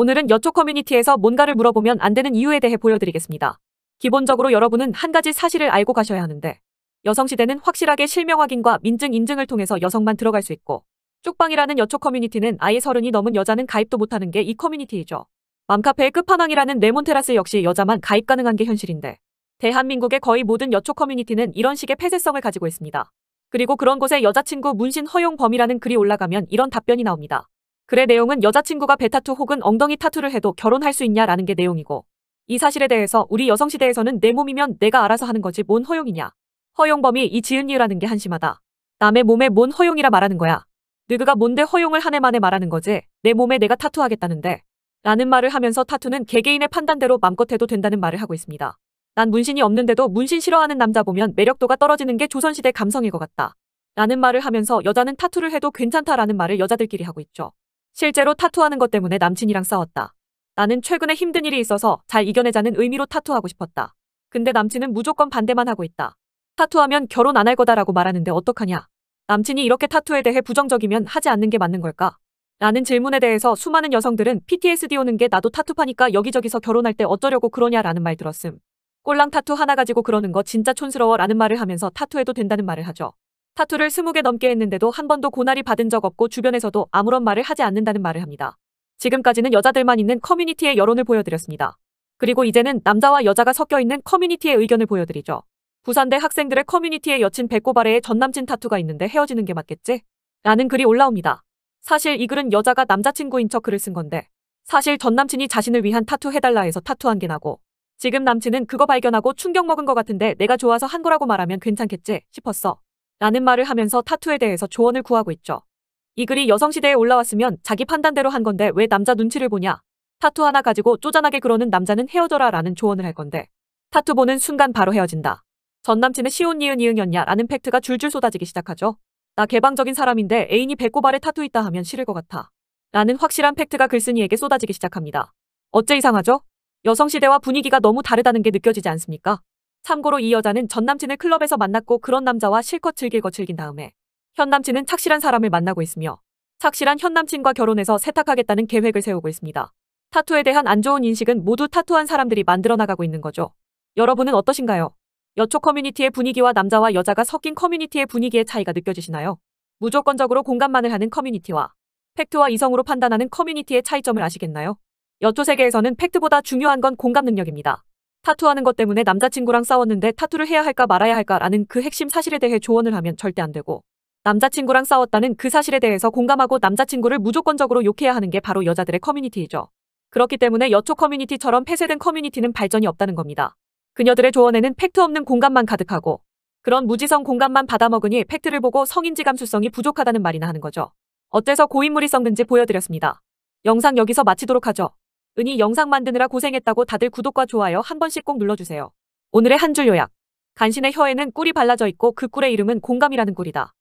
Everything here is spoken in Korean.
오늘은 여초 커뮤니티에서 뭔가를 물어보면 안 되는 이유에 대해 보여드리겠습니다. 기본적으로 여러분은 한 가지 사실을 알고 가셔야 하는데 여성시대는 확실하게 실명 확인과 민증 인증을 통해서 여성만 들어갈 수 있고 쪽방이라는 여초 커뮤니티는 아예 서른이 넘은 여자는 가입도 못하는 게 이 커뮤니티이죠. 맘카페의 끝판왕이라는 레몬테라스 역시 여자만 가입 가능한 게 현실인데 대한민국의 거의 모든 여초 커뮤니티는 이런 식의 폐쇄성을 가지고 있습니다. 그리고 그런 곳에 여자친구 문신 허용 범위라는 글이 올라가면 이런 답변이 나옵니다. 글의 내용은 여자친구가 배타투 혹은 엉덩이 타투를 해도 결혼할 수 있냐라는 게 내용이고 이 사실에 대해서 우리 여성시대에서는 내 몸이면 내가 알아서 하는 거지 뭔 허용이냐. 허용범이 이 지은 이유라는 게 한심하다. 남의 몸에 뭔 허용이라 말하는 거야. 느그가 뭔데 허용을 하네 만에 말하는 거지 내 몸에 내가 타투하겠다는데 라는 말을 하면서 타투는 개개인의 판단대로 맘껏 해도 된다는 말을 하고 있습니다. 난 문신이 없는데도 문신 싫어하는 남자 보면 매력도가 떨어지는 게 조선시대 감성일 것 같다. 라는 말을 하면서 여자는 타투를 해도 괜찮다라는 말을 여자들끼리 하고 있죠. 실제로 타투하는 것 때문에 남친이랑 싸웠다. 나는 최근에 힘든 일이 있어서 잘 이겨내자는 의미로 타투하고 싶었다. 근데 남친은 무조건 반대만 하고 있다. 타투하면 결혼 안 할 거다라고 말하는데 어떡하냐. 남친이 이렇게 타투에 대해 부정적이면 하지 않는 게 맞는 걸까? 라는 질문에 대해서 수많은 여성들은 PTSD 오는 게 나도 타투파니까 여기저기서 결혼할 때 어쩌려고 그러냐라는 말 들었음. 꼴랑 타투 하나 가지고 그러는 거 진짜 촌스러워 라는 말을 하면서 타투해도 된다는 말을 하죠. 타투를 20개 넘게 했는데도 한 번도 고날이 받은 적 없고 주변에서도 아무런 말을 하지 않는다는 말을 합니다. 지금까지는 여자들만 있는 커뮤니티의 여론을 보여드렸습니다. 그리고 이제는 남자와 여자가 섞여 있는 커뮤니티의 의견을 보여드리죠. 부산대 학생들의 커뮤니티에 여친 배꼽 아래에 전남친 타투가 있는데 헤어지는 게 맞겠지? 라는 글이 올라옵니다. 사실 이 글은 여자가 남자친구인 척 글을 쓴 건데 사실 전 남친이 자신을 위한 타투 해달라 해서 타투한 게 나고 지금 남친은 그거 발견하고 충격 먹은 것 같은데 내가 좋아서 한 거라고 말하면 괜찮겠지 싶었어. 라는 말을 하면서 타투에 대해서 조언을 구하고 있죠. 이 글이 여성시대에 올라왔으면 자기 판단대로 한 건데 왜 남자 눈치를 보냐. 타투 하나 가지고 쪼잔하게 그러는 남자는 헤어져라 라는 조언을 할 건데 타투 보는 순간 바로 헤어진다. 전 남친은 시온 니은 이응이었냐 라는 팩트가 줄줄 쏟아지기 시작하죠. 나 개방적인 사람인데 애인이 배꼽아래 타투 있다 하면 싫을 것 같아. 라는 확실한 팩트가 글쓴이에게 쏟아지기 시작합니다. 어째 이상하죠? 여성시대와 분위기가 너무 다르다는 게 느껴지지 않습니까? 참고로 이 여자는 전 남친을 클럽에서 만났고 그런 남자와 실컷 즐길 거 즐긴 다음에 현 남친은 착실한 사람을 만나고 있으며 착실한 현 남친과 결혼해서 세탁하겠다는 계획을 세우고 있습니다. 타투에 대한 안 좋은 인식은 모두 타투한 사람들이 만들어 나가고 있는 거죠. 여러분은 어떠신가요? 여초 커뮤니티의 분위기와 남자와 여자가 섞인 커뮤니티의 분위기의 차이가 느껴지시나요? 무조건적으로 공감만을 하는 커뮤니티와 팩트와 이성으로 판단하는 커뮤니티의 차이점을 아시겠나요? 여초 세계에서는 팩트보다 중요한 건 공감 능력입니다. 타투하는 것 때문에 남자친구랑 싸웠는데 타투를 해야 할까 말아야 할까라는 그 핵심 사실에 대해 조언을 하면 절대 안 되고 남자친구랑 싸웠다는 그 사실에 대해서 공감하고 남자친구를 무조건적으로 욕해야 하는 게 바로 여자들의 커뮤니티이죠. 그렇기 때문에 여초 커뮤니티처럼 폐쇄된 커뮤니티는 발전이 없다는 겁니다. 그녀들의 조언에는 팩트 없는 공감만 가득하고 그런 무지성 공감만 받아먹으니 팩트를 보고 성인지 감수성이 부족하다는 말이나 하는 거죠. 어째서 고인물이 썩는지 보여드렸습니다. 영상 여기서 마치도록 하죠. 은희 영상 만드느라 고생했다고 다들 구독과 좋아요 한 번씩 꼭 눌러주세요. 오늘의 한 줄 요약. 간신의 혀에는 꿀이 발라져 있고 그 꿀의 이름은 공감이라는 꿀이다.